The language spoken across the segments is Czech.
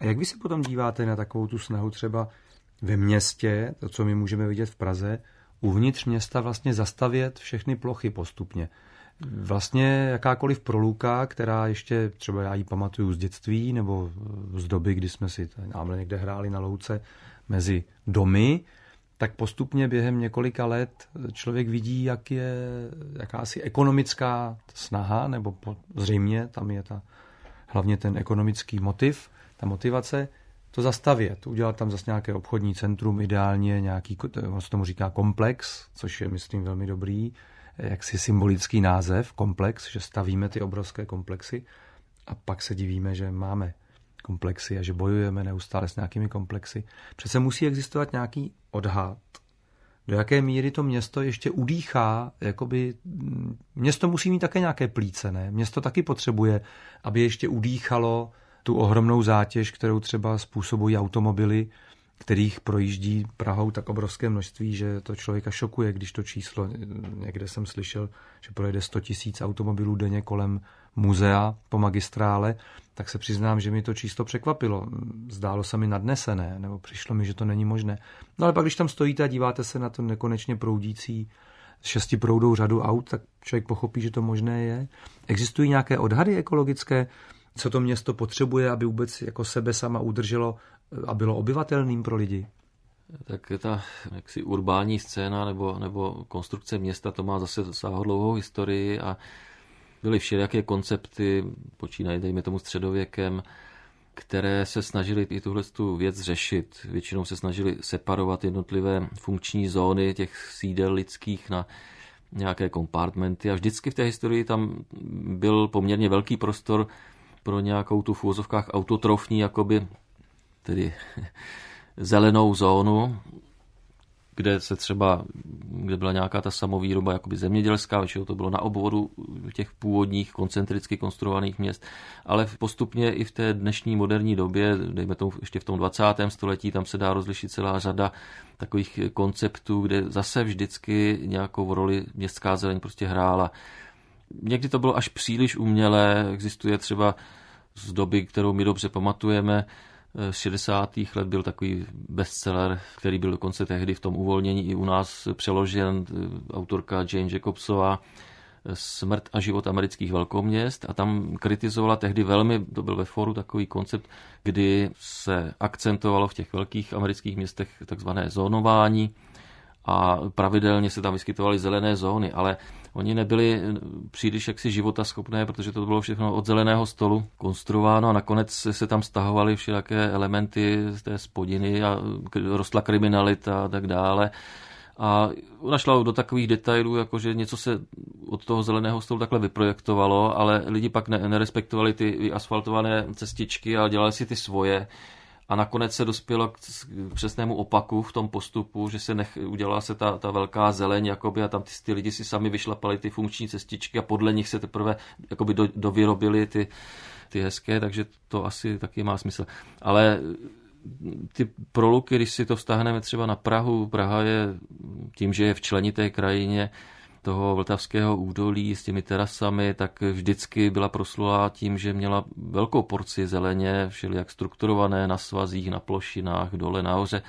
A jak vy se potom díváte na takovou tu snahu třeba ve městě, to, co my můžeme vidět v Praze, uvnitř města vlastně zastavět všechny plochy postupně? Vlastně jakákoliv proluka, která ještě třeba já ji pamatuju z dětství nebo z doby, kdy jsme si námhle někde hráli na louce mezi domy, tak postupně během několika let člověk vidí, jak je jakási ekonomická snaha, nebo zřejmě tam je ta, hlavně ten ekonomický motiv, ta motivace to zastavět, udělat tam zase nějaké obchodní centrum, ideálně nějaký, on se tomu říká komplex, což je, myslím, velmi dobrý, jaksi symbolický název, komplex, že stavíme ty obrovské komplexy a pak se divíme, že máme komplexy a že bojujeme neustále s nějakými komplexy. Přece musí existovat nějaký odhad, do jaké míry to město ještě udýchá, jakoby, město musí mít také nějaké plíce, ne? Město taky potřebuje, aby ještě udýchalo tu ohromnou zátěž, kterou třeba způsobují automobily, kterých projíždí Prahou tak obrovské množství, že to člověka šokuje, když to číslo, někde jsem slyšel, že projede 100 tisíc automobilů denně kolem muzea po magistrále, tak se přiznám, že mi to číslo překvapilo. Zdálo se mi nadnesené, nebo přišlo mi, že to není možné. No ale pak, když tam stojíte a díváte se na to nekonečně proudící šestiproudou řadu aut, tak člověk pochopí, že to možné je. Existují nějaké odhady ekologické, co to město potřebuje, aby vůbec jako sebe sama udrželo a bylo obyvatelným pro lidi? Tak ta jaksi urbání scéna nebo, nebo konstrukce města, to má zase docela dlouhou historii a byly všelijaké koncepty, počínají dejme tomu středověkem, které se snažili i tuhle tu věc řešit. Většinou se snažili separovat jednotlivé funkční zóny těch sídel lidských na nějaké kompartmenty a vždycky v té historii tam byl poměrně velký prostor pro nějakou tu v úvozovkách autotrofní, jakoby tedy zelenou zónu, kde se třeba, kde byla nějaká ta samovýroba jakoby zemědělská, většinou to bylo na obvodu těch původních koncentricky konstruovaných měst, ale postupně i v té dnešní moderní době, dejme tomu ještě v tom 20. století, tam se dá rozlišit celá řada takových konceptů, kde zase vždycky nějakou roli městská zeleň prostě hrála. Někdy to bylo až příliš umělé. Existuje třeba z doby, kterou my dobře pamatujeme, eh, z 60. let byl takový bestseller, který byl dokonce tehdy v tom uvolnění i u nás přeložen eh, autorka Jane Jacobsová eh, Smrt a život amerických velkoměst a tam kritizovala tehdy velmi, to byl ve foru takový koncept, kdy se akcentovalo v těch velkých amerických městech takzvané zónování, a pravidelně se tam vyskytovaly zelené zóny, ale oni nebyli eh, příliš jaksi života schopné, protože to bylo všechno od zeleného stolu konstruováno a nakonec se tam stahovaly všelijaké elementy z té spodiny a rostla kriminalita a tak dále. A ona šla do takových detailů, jako že něco se od toho zeleného stolu takhle vyprojektovalo, ale lidi pak ne, nerespektovali ty asfaltované cestičky a dělali si ty svoje a nakonec se dospělo k přesnému opaku v tom postupu, že se nech, udělala se ta, ta velká zeleň jakoby, a tam ty, ty lidi si sami vyšlapali ty funkční cestičky a podle nich se teprve jakoby do, dovyrobili ty, ty hezké, takže to asi taky má smysl. Ale mm, ty proluky, když si to vztahneme třeba na Prahu, Praha je tím, že je v členité krajině, toho vltavského údolí s těmi terasami, tak vždycky byla proslulá tím, že měla velkou porci zeleně, všelijak strukturované na svazích, na plošinách, dole, nahoře.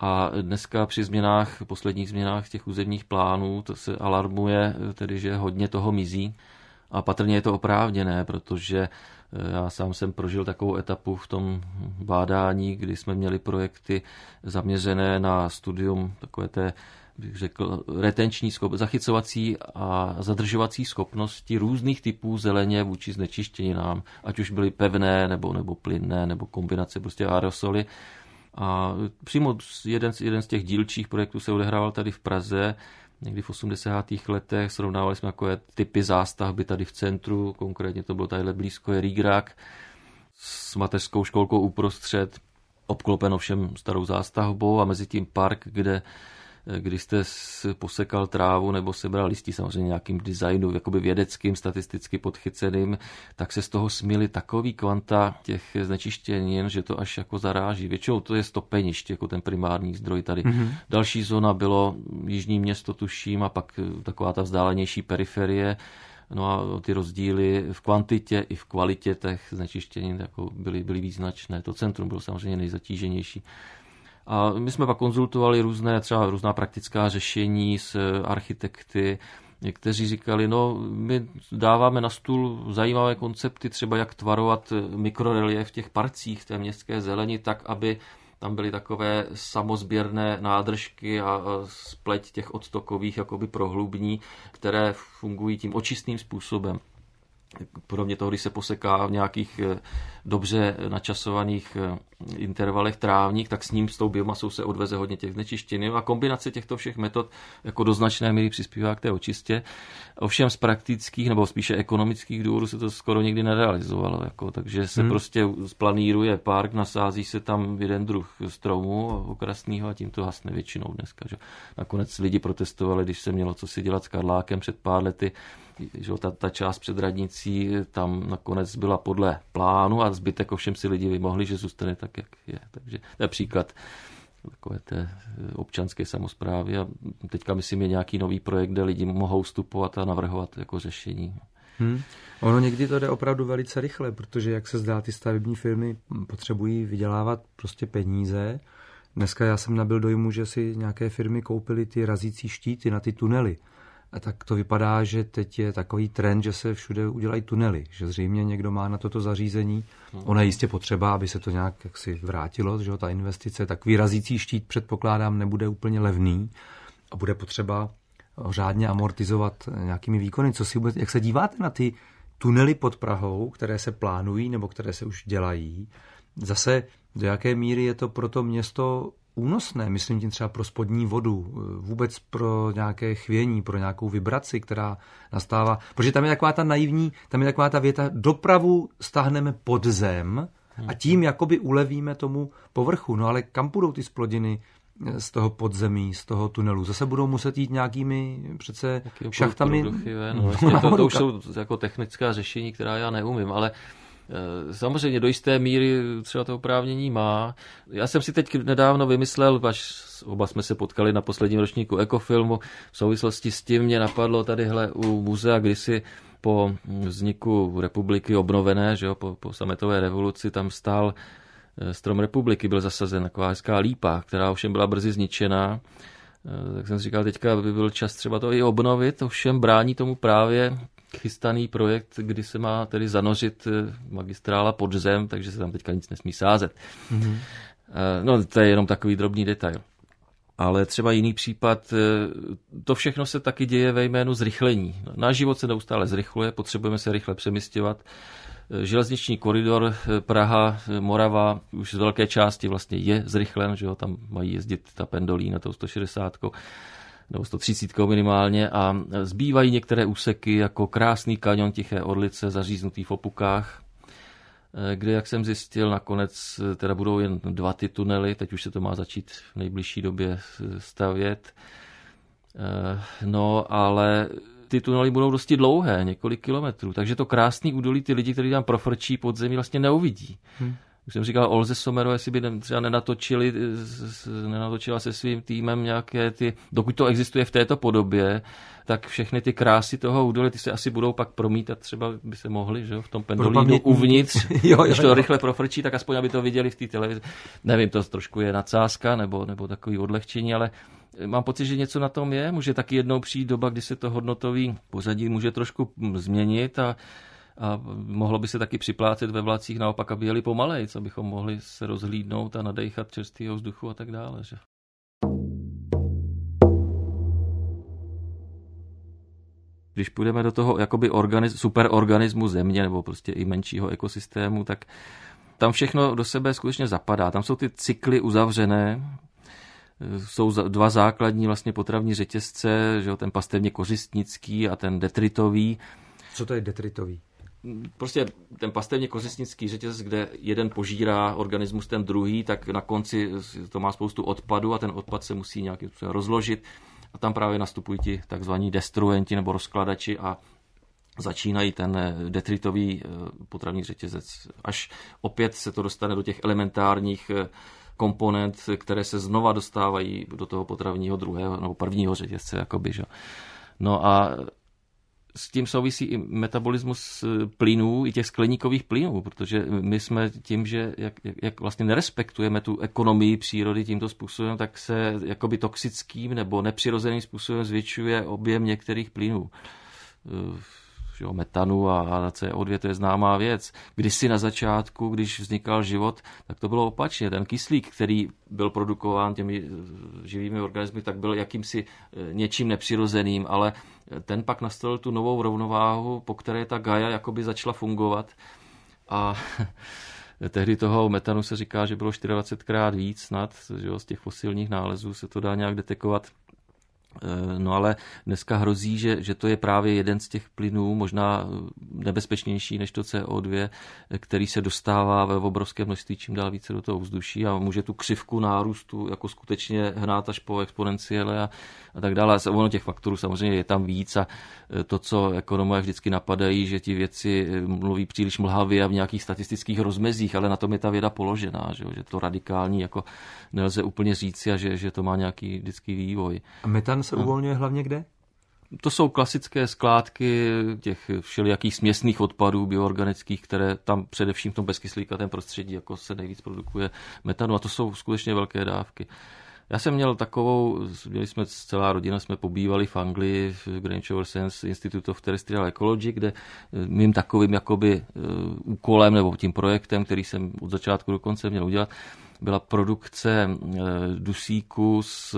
A dneska při změnách, posledních změnách těch územních plánů, to se alarmuje, tedy že hodně toho mizí. A patrně je to oprávněné, protože eh, já sám jsem prožil takovou etapu v tom bádání, kdy jsme měli projekty zaměřené na studium takové té bych řekl, retenční schop, zachycovací a zadržovací schopnosti různých typů zeleně vůči znečištěninám, ať už byly pevné nebo, nebo plynné nebo kombinace prostě aerosoly. A přímo jeden, jeden z těch dílčích projektů se odehrával tady v Praze, někdy v 80. letech, srovnávali jsme takové typy zástavby tady v centru, konkrétně to bylo tadyhle blízko je Rígrak s mateřskou školkou uprostřed, obklopeno všem starou zástavbou a mezi tím park, kde když jste posekal trávu nebo sebral listí, samozřejmě nějakým designu, jakoby vědeckým, statisticky podchyceným, tak se z toho smily takový kvanta těch znečištěnin, že to až jako zaráží. Většinou to je stopeniště, jako ten primární zdroj tady. Mm-hmm. Další zóna bylo jižní město, tuším, a pak eh, taková ta vzdálenější periferie. No a ty rozdíly v kvantitě i v kvalitě těch znečištění jako byly, byly význačné. To centrum bylo samozřejmě nejzatíženější. A my jsme pak konzultovali různé, třeba různá praktická řešení s eh, architekty, Někteří říkali, no my dáváme na stůl zajímavé koncepty, třeba jak tvarovat eh, mikrorelief v těch parcích té městské zeleni, tak aby tam byly takové samozběrné nádržky a spleť těch odtokových jakoby prohlubní, které fungují tím očistným způsobem. Podobně toho, když se poseká v nějakých eh, dobře načasovaných eh, intervalech trávník, tak s ním, s tou biomasou se odveze hodně těch znečištění A kombinace těchto všech metod jako do značné míry přispívá k té očistě. Ovšem z praktických nebo spíše ekonomických důvodů se to skoro nikdy nerealizovalo. Jako, takže se hmm. prostě splaníruje park, nasází se tam jeden druh stromu okrasného a tím to hasne většinou dneska. Že? Nakonec lidi protestovali, když se mělo co si dělat s Karlákem před pár lety, že ta, ta část před radnicí tam nakonec byla podle plánu a zbytek ovšem si lidi vymohli, že zůstane tak, jak je. Takže například takové té eh, občanské samozprávy a teďka myslím je nějaký nový projekt, kde lidi mohou vstupovat a navrhovat jako řešení. Hmm. Ono někdy to jde opravdu velice rychle, protože jak se zdá, ty stavební firmy potřebují vydělávat prostě peníze. Dneska já jsem nabil dojmu, že si nějaké firmy koupily ty razící štíty na ty tunely. A tak to vypadá, že teď je takový trend, že se všude udělají tunely, že zřejmě někdo má na toto zařízení. Hmm. Ona je jistě potřeba, aby se to nějak jaksi vrátilo, že ta investice, tak razící štít předpokládám nebude úplně levný a bude potřeba řádně amortizovat nějakými výkony. Co si vůbec, jak se díváte na ty tunely pod Prahou, které se plánují nebo které se už dělají? Zase do jaké míry je to pro to město únosné, myslím tím třeba pro spodní vodu, eh, vůbec pro nějaké chvění, pro nějakou vibraci, která nastává. Protože tam je taková ta naivní, tam je taková ta věta, dopravu stáhneme pod zem a hmm. tím jakoby ulevíme tomu povrchu. No ale kam budou ty splodiny eh, z toho podzemí, z toho tunelu? Zase budou muset jít nějakými přece jako šachtami. Ven. no, no, to, to už jsou jako technická řešení, která já neumím, ale Eh, samozřejmě do jisté míry třeba to oprávnění má. Já jsem si teď nedávno vymyslel, až oba jsme se potkali na posledním ročníku Ekofilmu, v souvislosti s tím mě napadlo tadyhle u muzea kdysi po vzniku republiky obnovené, že jo, po, po sametové revoluci, tam stál eh, strom republiky, byl zasazen taková hezká lípa, která ovšem byla brzy zničená. Eh, tak jsem si říkal, teďka by byl čas třeba to i obnovit, ovšem brání tomu právě chystaný projekt, kdy se má tedy zanořit eh, magistrála pod zem, takže se tam teďka nic nesmí sázet. Mm-hmm. No, to je jenom takový drobný detail. Ale třeba jiný případ, eh, to všechno se taky děje ve jménu zrychlení. Náš život se neustále zrychluje, potřebujeme se rychle přemysťovat. Železniční koridor Praha, Morava už z velké části vlastně je zrychlen, že jo, tam mají jezdit ta pendolína na tou 160 nebo 130 minimálně a zbývají některé úseky jako krásný kanion Tiché Orlice zaříznutý v Opukách, eh, kde, jak jsem zjistil, nakonec eh, teda budou jen dva ty tunely, teď už se to má začít v nejbližší době stavět. Eh, no, ale ty tunely budou dosti dlouhé, několik kilometrů, takže to krásný údolí ty lidi, kteří tam profrčí pod zemí, vlastně neuvidí. Hmm už jsem říkal Olze Somero, jestli by třeba nenatočili, eh, nenatočila se svým týmem nějaké ty, dokud to existuje v této podobě, tak všechny ty krásy toho údolí, ty se asi budou pak promítat, třeba by se mohly, že jo, v tom pendolínu uvnitř, jo, jo, když to jo. rychle profrčí, tak aspoň, aby to viděli v té televizi. Nevím, to trošku je nadsázka nebo, nebo takový odlehčení, ale eh, mám pocit, že něco na tom je. Může taky jednou přijít doba, kdy se to hodnotový pořadí může trošku hm, změnit a a mohlo by se taky připlácet ve vlacích naopak, aby jeli pomalej, co bychom mohli se rozhlídnout a nadechat čerstvého vzduchu a tak dále. Že? když půjdeme do toho jakoby organiz, superorganismu země nebo prostě i menšího ekosystému, tak tam všechno do sebe skutečně zapadá. Tam jsou ty cykly uzavřené, jsou dva základní vlastně potravní řetězce, že jo, ten pastevně kořistnický a ten detritový. Co to je detritový? prostě ten pastevně kořistnický řetěz, kde jeden požírá organismus ten druhý, tak na konci to má spoustu odpadu a ten odpad se musí nějakým způsobem rozložit. A tam právě nastupují ti takzvaní destruenti nebo rozkladači a začínají ten eh, detritový eh, potravní řetězec. Až opět se to dostane do těch elementárních eh, komponent, které se znova dostávají do toho potravního druhého nebo prvního řetězce. Jakoby, že? No a s tím souvisí i metabolismus eh, plynů, i těch skleníkových plynů, protože my jsme tím, že jak, jak vlastně nerespektujeme tu ekonomii přírody tímto způsobem, tak se jakoby toxickým nebo nepřirozeným způsobem zvětšuje objem některých plynů. Eh, že jo, metanu a, a CO2, to je známá věc. Když si na začátku, když vznikal život, tak to bylo opačně. Ten kyslík, který byl produkován těmi eh, živými organismy, tak byl jakýmsi eh, něčím nepřirozeným, ale eh, ten pak nastavil tu novou rovnováhu, po které ta Gaia jakoby začala fungovat. A tehdy toho metanu se říká, že bylo 24krát víc snad, že jo, z těch fosilních nálezů se to dá nějak detekovat. Eh, no ale dneska hrozí, že, že to je právě jeden z těch plynů, možná eh, nebezpečnější než to CO2, eh, který se dostává ve obrovské množství čím dál více do toho vzduší a může tu křivku nárůstu jako skutečně hnát až po exponenciále a, a tak dále. A ono těch faktorů samozřejmě je tam víc a to, co ekonomové vždycky napadají, že ti věci mluví příliš mlhavě a v nějakých statistických rozmezích, ale na tom je ta věda položená, že, jo? že to radikální jako nelze úplně říci a že, že to má nějaký vždycky vývoj. A metan se no. uvolňuje hlavně kde? To jsou klasické skládky těch všelijakých směsných odpadů bioorganických, které tam především v tom bezkyslíkatém prostředí jako se nejvíc produkuje metanu a to jsou skutečně velké dávky. Já jsem měl takovou, měli jsme celá rodina, jsme pobývali v Anglii v Greenwich Overseas Institute of Terrestrial Ecology, kde eh, mým takovým jakoby eh, úkolem nebo tím projektem, který jsem od začátku do konce měl udělat, byla produkce eh, dusíku s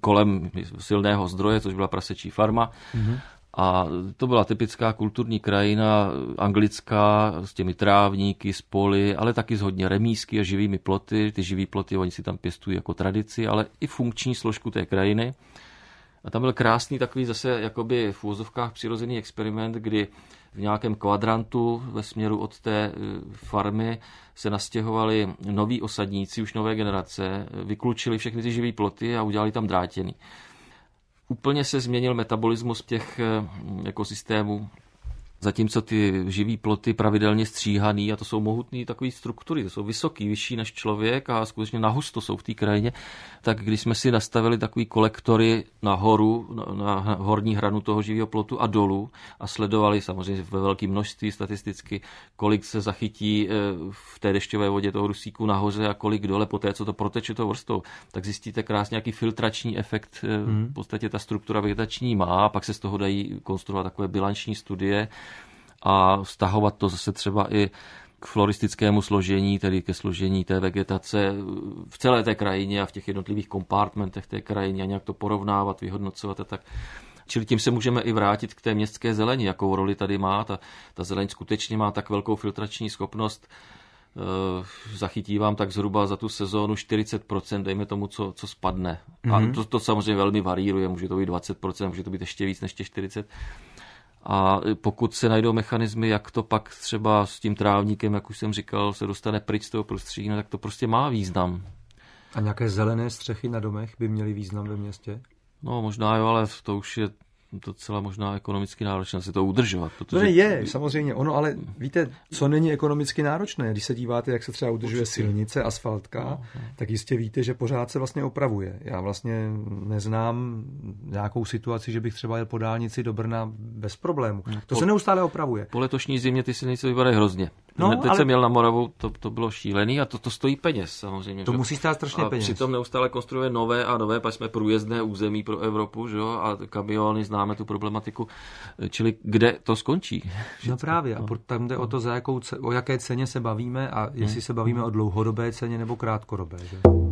kolem silného zdroje, což byla prasečí farma. Mm-hmm. A to byla typická kulturní krajina anglická s těmi trávníky, s poli, ale taky s hodně remísky a živými ploty. Ty živý ploty oni si tam pěstují jako tradici, ale i funkční složku té krajiny. A tam byl krásný takový zase jakoby v úzovkách přirozený experiment, kdy v nějakém kvadrantu ve směru od té e, farmy se nastěhovali noví osadníci, už nové generace, e, vyklučili všechny ty živý ploty a udělali tam drátěný. Úplně se změnil metabolismus těch ekosystémů eh, jako Zatímco ty živý ploty pravidelně stříhaný a to jsou mohutné takové struktury, to jsou vysoký, vyšší než člověk a skutečně nahusto jsou v té krajině, tak když jsme si nastavili takový kolektory nahoru, na, na horní hranu toho živého plotu a dolů a sledovali samozřejmě ve velkém množství statisticky, kolik se zachytí eh, v té dešťové vodě toho rusíku nahoře a kolik dole po té, co to proteče to vrstou, tak zjistíte krásně, jaký filtrační efekt eh, hmm. v podstatě ta struktura vegetační má a pak se z toho dají konstruovat takové bilanční studie, a vztahovat to zase třeba i k floristickému složení, tedy ke složení té vegetace v celé té krajině a v těch jednotlivých kompartmentech té krajiny a nějak to porovnávat, vyhodnocovat a tak. Čili tím se můžeme i vrátit k té městské zeleni, jakou roli tady má. Ta, ta zeleň skutečně má tak velkou filtrační schopnost, eh, zachytívám tak zhruba za tu sezónu 40%, dejme tomu, co, co spadne. Mm-hmm. A mhm. to, to samozřejmě velmi varíruje, může to být 20%, může to být ještě víc než těch 40%. A pokud se najdou mechanismy, jak to pak třeba s tím trávníkem, jak už jsem říkal, se dostane pryč z toho prostředí, no, tak to prostě má význam. A nějaké zelené střechy na domech by měly význam ve městě? No možná jo, ale to už je docela možná ekonomicky náročné se to udržovat. Protože... No je, samozřejmě, ono, ale víte, co není ekonomicky náročné? Když se díváte, jak se třeba udržuje Určitě. silnice, asfaltka, no, no. tak jistě víte, že pořád se vlastně opravuje. Já vlastně neznám nějakou situaci, že bych třeba jel po dálnici do Brna bez problému. No, to po, se neustále opravuje. Po letošní zimě ty silnice vypadají hrozně. No, Teď ale... jsem jel na Moravu, to, to bylo šílený a to, to stojí peněz samozřejmě. To že? musí stát strašně a peněz. Přitom neustále konstruuje nové a nové, pak jsme průjezdné území pro Evropu, že jo, a kamiony známe tu problematiku, čili kde to skončí. No právě, a no. tam jde o to, za jakou, o jaké ceně se bavíme a jestli hmm. se bavíme o dlouhodobé ceně nebo krátkodobé. Že?